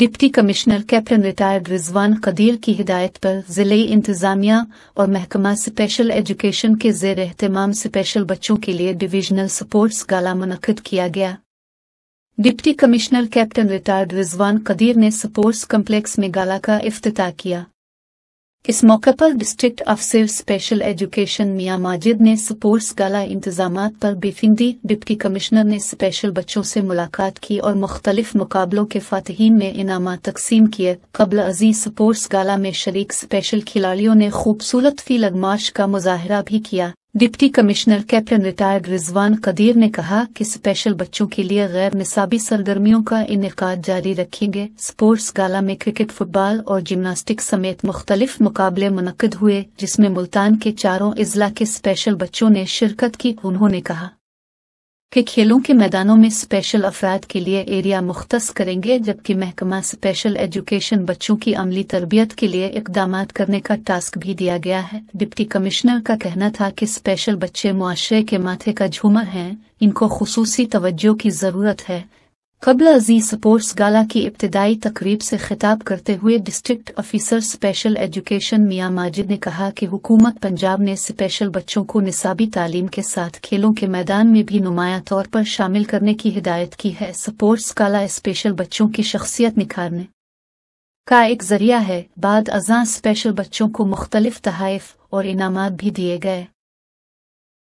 deputy commissioner captain retired Rizwan Qadeer की हिदायत पर जिले इंतजामिया और महकमा स्पेशल एजुकेशन के जेर एहतमाम स्पेशल बच्चों के लिए डिवीजनल सपोर्ट्स गाला मुनद किया गया deputy commissioner captain retired Rizwan Qadeer ने सपोर्ट्स कम्प्लेक्स में गाला का अफ्त किया इस मौके पर डिस्ट्रिक्ट अफसर स्पेशल एजुकेशन मियां माजिद ने स्पोर्ट्स गाला इंतजाम पर ब्रीफिंग दी डिप्टी कमिश्नर ने स्पेशल बच्चों से मुलाकात की और मुख्तलिफ मुकाबलों के फातहीन में इनाम तकसीम किए कबल अजीज स्पोर्ट्स गाला में शरीक स्पेशल खिलाड़ियों ने खूबसूरत फी लगमाश का मुजाहरा भी किया deputy commissioner captain retired Rizwan Qadeer ने कहा कि स्पेशल बच्चों के लिए गैर निसाबी सरगर्मियों का इनका जारी रखेंगे स्पोर्ट्स गाला में क्रिकेट फुटबॉल और जिम्नास्टिक समेत मुख्तलिफ मुकाबले मुनद हुए जिसमें मुल्तान के चारों अजला के स्पेशल बच्चों ने शिरकत की उन्होंने कहा के खेलों के मैदानों में स्पेशल अफराद के लिए एरिया मुख्त करेंगे जबकि महकमा स्पेशल एजुकेशन बच्चों की अमली तरबियत के लिए इकदाम करने का टास्क भी दिया गया है डिप्टी कमिश्नर का कहना था कि स्पेशल बच्चे मुआशरे के माथे का झूमर हैं इनको खसूसी तवज्जो की ज़रूरत है कबल अजीज स्पोर्ट्स गाला की इब्तदाई तकरीब से खिताब करते हुए डिस्ट्रिक्ट ऑफिसर स्पेशल एजुकेशन मियाँ माजिद ने कहा कि हुकूमत पंजाब ने स्पेशल बच्चों को निसाबी तालीम के साथ खेलों के मैदान में भी नुमाया तौर पर शामिल करने की हिदायत की है स्पोर्ट्स गाला स्पेशल बच्चों की शख्सियत निखारने का एक जरिया है बाद अजा स्पेशल बच्चों को मुख्तलिफ तहफ़ और इनाम भी दिए गए